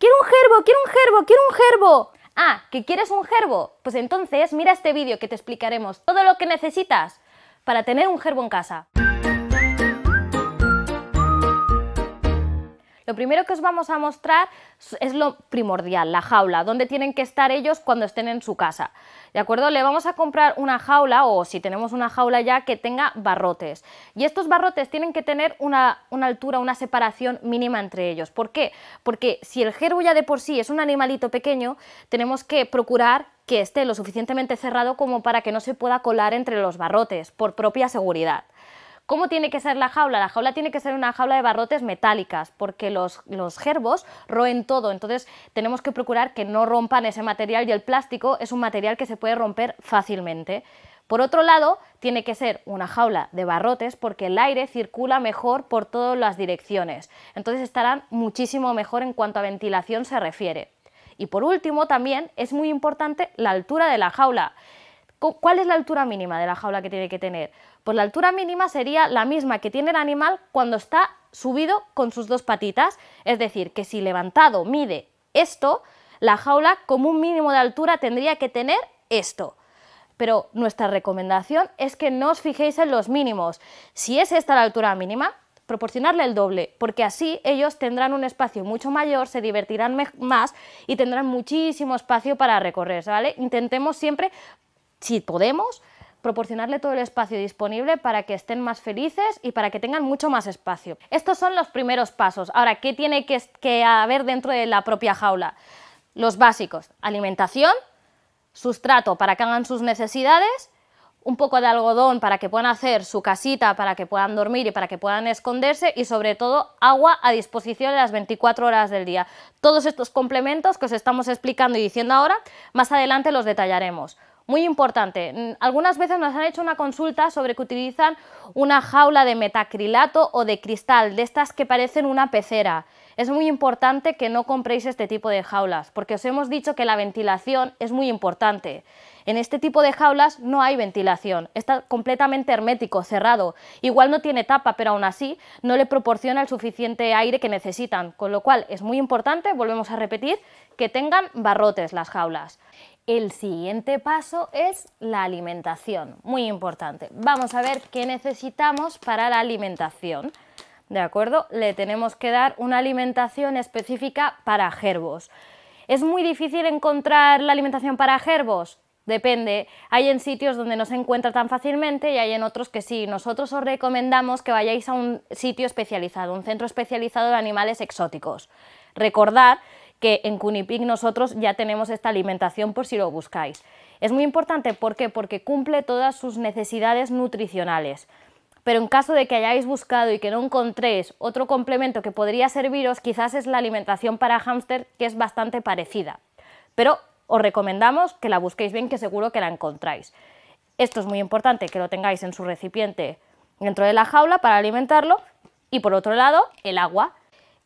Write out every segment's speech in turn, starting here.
quiero un gerbo, quiero un gerbo, quiero un gerbo. Ah, ¿que quieres un gerbo? Pues entonces mira este vídeo que te explicaremos todo lo que necesitas para tener un gerbo en casa. Lo primero que os vamos a mostrar es lo primordial, la jaula, donde tienen que estar ellos cuando estén en su casa. ¿De acuerdo? Le vamos a comprar una jaula o si tenemos una jaula ya que tenga barrotes. Y estos barrotes tienen que tener una, altura, una separación mínima entre ellos. ¿Por qué? Porque si el gerbo ya de por sí es un animalito pequeño, tenemos que procurar que esté lo suficientemente cerrado como para que no se pueda colar entre los barrotes, por propia seguridad. ¿Cómo tiene que ser la jaula? La jaula tiene que ser una jaula de barrotes metálicas, porque los, los gerbos roen todo, entonces tenemos que procurar que no rompan ese material y el plástico es un material que se puede romper fácilmente. Por otro lado, tiene que ser una jaula de barrotes porque el aire circula mejor por todas las direcciones, entonces estarán muchísimo mejor en cuanto a ventilación se refiere. Y por último, también es muy importante la altura de la jaula. ¿Cuál es la altura mínima de la jaula que tiene que tener? pues la altura mínima sería la misma que tiene el animal cuando está subido con sus dos patitas. Es decir, que si levantado mide esto, la jaula como un mínimo de altura tendría que tener esto. Pero nuestra recomendación es que no os fijéis en los mínimos. Si es esta la altura mínima, proporcionarle el doble, porque así ellos tendrán un espacio mucho mayor, se divertirán más y tendrán muchísimo espacio para recorrer, ¿vale? Intentemos siempre, si podemos, proporcionarle todo el espacio disponible para que estén más felices y para que tengan mucho más espacio. Estos son los primeros pasos. Ahora, ¿qué tiene que, haber dentro de la propia jaula? Los básicos, alimentación, sustrato para que hagan sus necesidades, un poco de algodón para que puedan hacer su casita, para que puedan dormir y para que puedan esconderse y sobre todo agua a disposición de las 24 horas del día. Todos estos complementos que os estamos explicando y diciendo ahora, más adelante los detallaremos. Muy importante, mm, algunas veces nos han hecho una consulta sobre que utilizan una jaula de metacrilato o de cristal, de estas que parecen una pecera. Es muy importante que no compréis este tipo de jaulas, porque os hemos dicho que la ventilación es muy importante. En este tipo de jaulas no hay ventilación, está completamente hermético, cerrado. Igual no tiene tapa, pero aún así no le proporciona el suficiente aire que necesitan, con lo cual es muy importante, volvemos a repetir, que tengan barrotes las jaulas. El siguiente paso es la alimentación, muy importante. Vamos a ver qué necesitamos para la alimentación. ¿De acuerdo? Le tenemos que dar una alimentación específica para gerbos. ¿Es muy difícil encontrar la alimentación para gerbos? Depende, hay en sitios donde no se encuentra tan fácilmente y hay en otros que sí. Nosotros os recomendamos que vayáis a un sitio especializado, un centro especializado de animales exóticos. Recordad que en Cunipig nosotros ya tenemos esta alimentación por si lo buscáis. Es muy importante, ¿por Porque cumple todas sus necesidades nutricionales. Pero en caso de que hayáis buscado y que no encontréis otro complemento que podría serviros, quizás es la alimentación para hámster, que es bastante parecida. Pero os recomendamos que la busquéis bien, que seguro que la encontráis. Esto es muy importante, que lo tengáis en su recipiente dentro de la jaula para alimentarlo. Y por otro lado, el agua.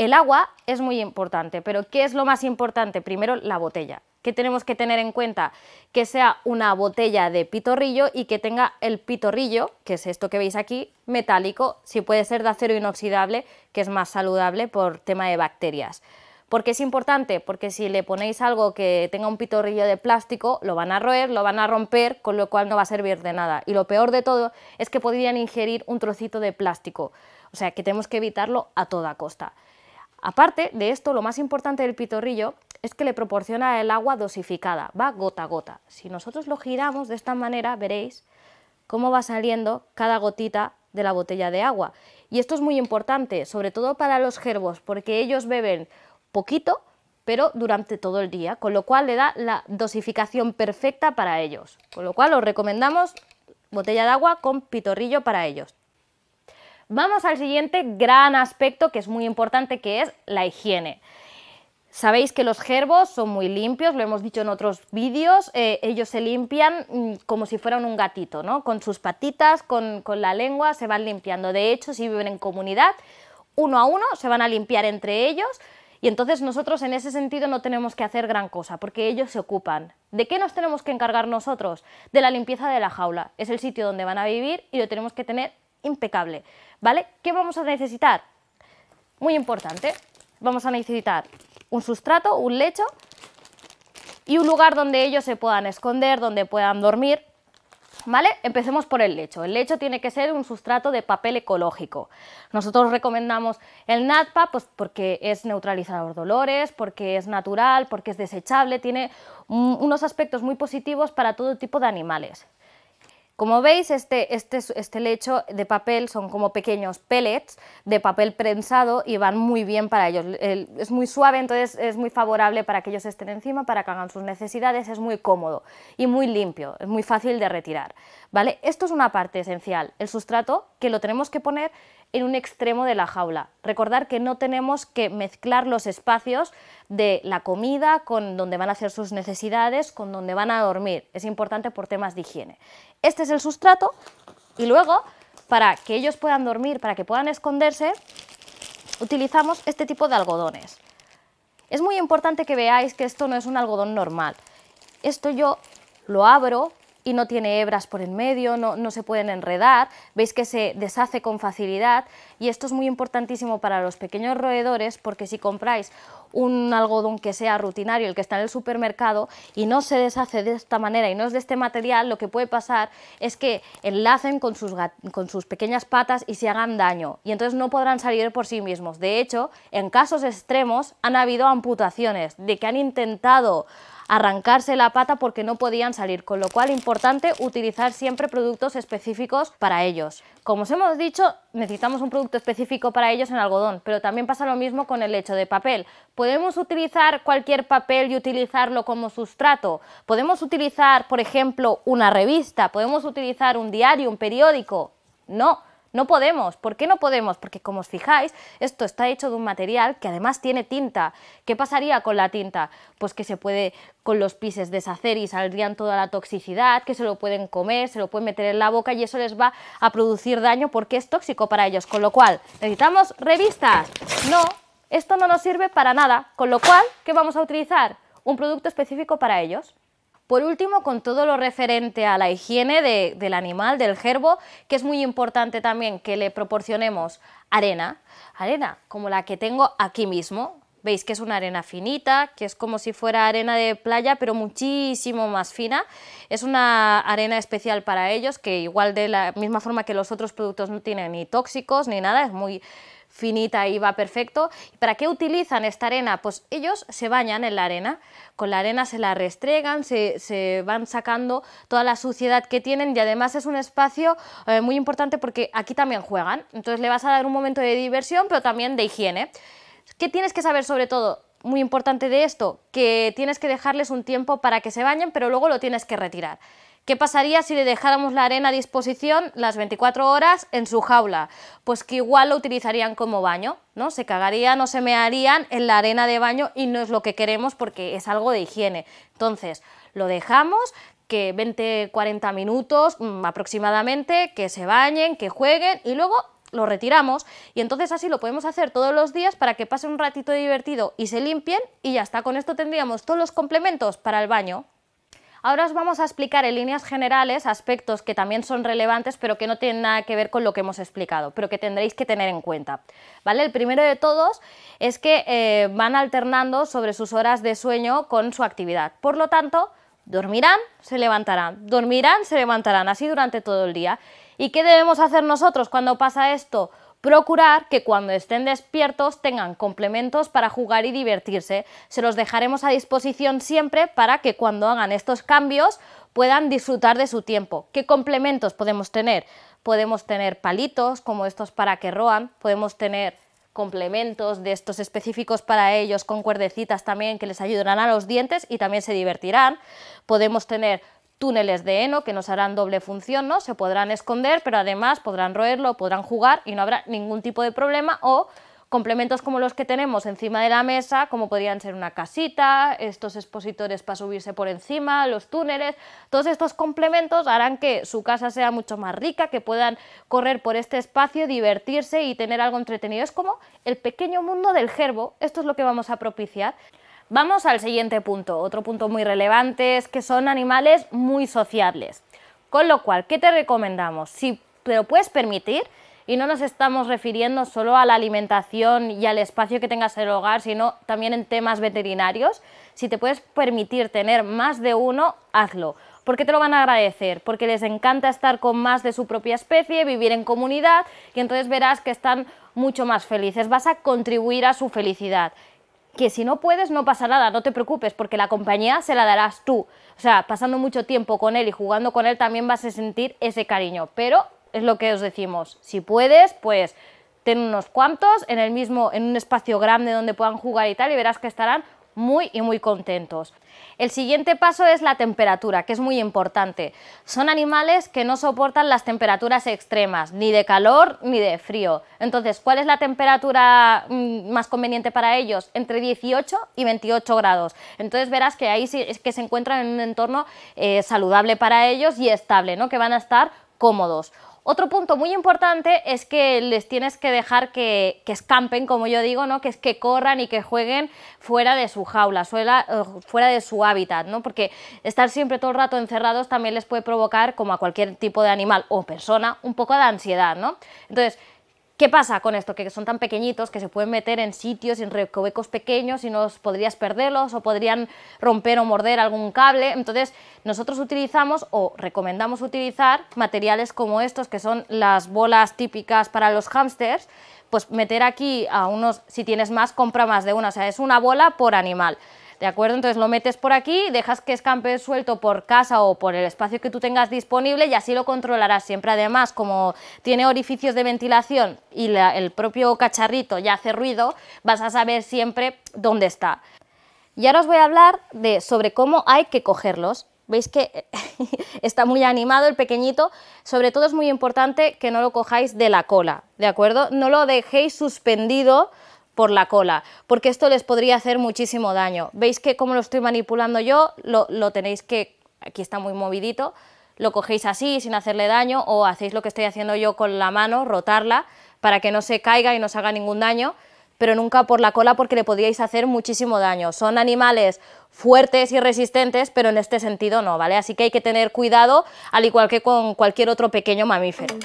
El agua es muy importante, pero ¿qué es lo más importante? Primero, la botella. ¿Qué tenemos que tener en cuenta? Que sea una botella de pitorrillo y que tenga el pitorrillo, que es esto que veis aquí, metálico, si puede ser de acero inoxidable, que es más saludable por tema de bacterias. ¿Por qué es importante? Porque si le ponéis algo que tenga un pitorrillo de plástico, lo van a roer, lo van a romper, con lo cual no va a servir de nada. Y lo peor de todo es que podrían ingerir un trocito de plástico. O sea, que tenemos que evitarlo a toda costa. Aparte de esto, lo más importante del pitorrillo es que le proporciona el agua dosificada, va gota a gota. Si nosotros lo giramos de esta manera, veréis cómo va saliendo cada gotita de la botella de agua. Y esto es muy importante, sobre todo para los gerbos, porque ellos beben poquito, pero durante todo el día, con lo cual le da la dosificación perfecta para ellos. Con lo cual os recomendamos botella de agua con pitorrillo para ellos. Vamos al siguiente gran aspecto que es muy importante, que es la higiene. Sabéis que los gerbos son muy limpios, lo hemos dicho en otros vídeos, eh, ellos se limpian mm, como si fueran un gatito, Con sus patitas, con, con la lengua, se van limpiando. De hecho, si viven en comunidad, uno a uno se van a limpiar entre ellos y entonces nosotros en ese sentido no tenemos que hacer gran cosa, porque ellos se ocupan. ¿De qué nos tenemos que encargar nosotros? De la limpieza de la jaula. Es el sitio donde van a vivir y lo tenemos que tener impecable, ¿vale? ¿Qué vamos a necesitar? Muy importante, vamos a necesitar un sustrato, un lecho y un lugar donde ellos se puedan esconder, donde puedan dormir, ¿Vale? Empecemos por el lecho. El lecho tiene que ser un sustrato de papel ecológico. Nosotros recomendamos el natpa pues, porque es neutralizador de dolores, porque es natural, porque es desechable, tiene unos aspectos muy positivos para todo tipo de animales. Como veis, este, este, este, lecho de papel son como pequeños pellets de papel prensado y van muy bien para ellos. es muy suave, entonces es muy favorable para que ellos estén encima, para que hagan sus necesidades, es muy cómodo y muy limpio, es muy fácil de retirar. ¿vale? Esto es una parte esencial, el sustrato que lo tenemos que poner en un extremo de la jaula. Recordar que no tenemos que mezclar los espacios de la comida con donde van a hacer sus necesidades, con donde van a dormir. Es importante por temas de higiene. Este es el sustrato y luego, para que ellos puedan dormir, para que puedan esconderse, utilizamos este tipo de algodones. Es muy importante que veáis que esto no es un algodón normal. Esto yo lo abro y no tiene hebras por en medio, no, se pueden enredar, veis que se deshace con facilidad y esto es muy importantísimo para los pequeños roedores porque si compráis un algodón que sea rutinario, el que está en el supermercado y no se deshace de esta manera y no es de este material, lo que puede pasar es que enlacen con sus, con sus pequeñas patas y se hagan daño y entonces no podrán salir por sí mismos. De hecho, en casos extremos han habido amputaciones de que han intentado arrancarse la pata porque no podían salir, con lo cual importante utilizar siempre productos específicos para ellos. Como os hemos dicho, necesitamos un producto específico para ellos en algodón, pero también pasa lo mismo con el hecho de papel. Podemos utilizar cualquier papel y utilizarlo como sustrato. Podemos utilizar, por ejemplo, una revista, podemos utilizar un diario, un periódico. No, no podemos. ¿Por qué no podemos? Porque como os fijáis, esto está hecho de un material que además tiene tinta. ¿Qué pasaría con la tinta? Pues que se puede con los pises deshacer y saldrían toda la toxicidad, que se lo pueden comer, se lo pueden meter en la boca y eso les va a producir daño porque es tóxico para ellos. Con lo cual, ¿necesitamos revistas? No, esto no nos sirve para nada. Con lo cual, ¿qué vamos a utilizar? Un producto específico para ellos. Por último, con todo lo referente a la higiene del animal, del gerbo, que es muy importante también que le proporcionemos arena, arena como la que tengo aquí mismo, Veis que es una arena finita, que es como si fuera arena de playa, pero muchísimo más fina. Es una arena especial para ellos, que igual de la misma forma que los otros productos no tiene ni tóxicos ni nada, es muy finita y va perfecto. ¿Para qué utilizan esta arena? Pues ellos se bañan en la arena, con la arena se la restregan, se, van sacando toda la suciedad que tienen y además es un espacio eh, muy importante porque aquí también juegan, entonces le vas a dar un momento de diversión pero también de higiene. ¿Qué tienes que saber sobre todo? Muy importante de esto, que tienes que dejarles un tiempo para que se bañen, pero luego lo tienes que retirar. ¿Qué pasaría si le dejáramos la arena a disposición las 24 horas en su jaula? Pues que igual lo utilizarían como baño, ¿no? Se cagarían o se mearían en la arena de baño y no es lo que queremos porque es algo de higiene. Entonces, lo dejamos que 20-40 minutos mm, aproximadamente, que se bañen, que jueguen y luego lo retiramos y entonces así lo podemos hacer todos los días para que pase un ratito divertido y se limpien y ya está, con esto tendríamos todos los complementos para el baño. Ahora os vamos a explicar en líneas generales aspectos que también son relevantes pero que no tienen nada que ver con lo que hemos explicado, pero que tendréis que tener en cuenta. ¿vale? El primero de todos es que eh, van alternando sobre sus horas de sueño con su actividad. Por lo tanto, Dormirán, se levantarán, dormirán, se levantarán, así durante todo el día. ¿Y qué debemos hacer nosotros cuando pasa esto? Procurar que cuando estén despiertos tengan complementos para jugar y divertirse. Se los dejaremos a disposición siempre para que cuando hagan estos cambios puedan disfrutar de su tiempo. ¿Qué complementos podemos tener? Podemos tener palitos como estos para que roan, podemos tener complementos de estos específicos para ellos con cuerdecitas también que les ayudarán a los dientes y también se divertirán. Podemos tener túneles de heno que nos harán doble función, ¿no? Se podrán esconder, pero además podrán roerlo, podrán jugar y no habrá ningún tipo de problema o complementos como los que tenemos encima de la mesa, como podrían ser una casita, estos expositores para subirse por encima, los túneles, todos estos complementos harán que su casa sea mucho más rica, que puedan correr por este espacio, divertirse y tener algo entretenido. Es como el pequeño mundo del gerbo, esto es lo que vamos a propiciar. Vamos al siguiente punto, otro punto muy relevante es que son animales muy sociables. Con lo cual, ¿qué te recomendamos? Si te lo puedes permitir, y no nos estamos refiriendo solo a la alimentación y al espacio que tengas en el hogar, sino también en temas veterinarios. Si te puedes permitir tener más de uno, hazlo. porque te lo van a agradecer? Porque les encanta estar con más de su propia especie, vivir en comunidad y entonces verás que están mucho más felices. Vas a contribuir a su felicidad que si no puedes no pasa nada, no te preocupes, porque la compañía se la darás tú. O sea, pasando mucho tiempo con él y jugando con él también vas a sentir ese cariño, pero es lo que os decimos. Si puedes, pues ten unos cuantos en el mismo, en un espacio grande donde puedan jugar y tal, y verás que estarán muy y muy contentos. El siguiente paso es la temperatura, que es muy importante. Son animales que no soportan las temperaturas extremas, ni de calor ni de frío. Entonces, ¿cuál es la temperatura mm, más conveniente para ellos? Entre 18 y 28 grados. Entonces verás que ahí sí es que se encuentran en un entorno eh, saludable para ellos y estable, ¿no? que van a estar cómodos. Otro punto muy importante es que les tienes que dejar que, escampen, como yo digo, ¿no? que es que corran y que jueguen fuera de su jaula, fuera, eh, fuera de su hábitat, ¿no? porque estar siempre todo el rato encerrados también les puede provocar, como a cualquier tipo de animal o persona, un poco de ansiedad. ¿no? Entonces, ¿Qué pasa con esto? Que son tan pequeñitos que se pueden meter en sitios, en recovecos pequeños y nos podrías perderlos o podrían romper o morder algún cable. Entonces, nosotros utilizamos o recomendamos utilizar materiales como estos, que son las bolas típicas para los hámsters, pues meter aquí a unos, si tienes más, compra más de una, o sea, es una bola por animal. ¿de acuerdo? Entonces lo metes por aquí, dejas que escampe suelto por casa o por el espacio que tú tengas disponible y así lo controlarás siempre. Además, como tiene orificios de ventilación y el propio cacharrito ya hace ruido, vas a saber siempre dónde está. Y ahora os voy a hablar de sobre cómo hay que cogerlos. Veis que está muy animado el pequeñito. Sobre todo es muy importante que no lo cojáis de la cola, ¿de acuerdo? No lo dejéis suspendido por la cola, porque esto les podría hacer muchísimo daño. Veis que como lo estoy manipulando yo, lo, tenéis que, aquí está muy movidito, lo cogéis así sin hacerle daño o hacéis lo que estoy haciendo yo con la mano, rotarla para que no se caiga y no se haga ningún daño, pero nunca por la cola porque le podríais hacer muchísimo daño. Son animales fuertes y resistentes, pero en este sentido no, ¿vale? Así que hay que tener cuidado, al igual que con cualquier otro pequeño mamífero.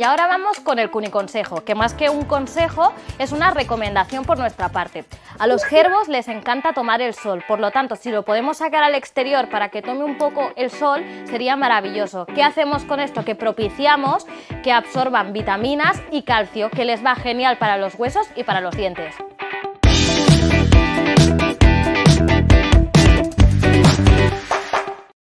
Y ahora vamos con el cuniconsejo, que más que un consejo es una recomendación por nuestra parte. A los gerbos les encanta tomar el sol, por lo tanto, si lo podemos sacar al exterior para que tome un poco el sol, sería maravilloso. ¿Qué hacemos con esto? Que propiciamos que absorban vitaminas y calcio, que les va genial para los huesos y para los dientes.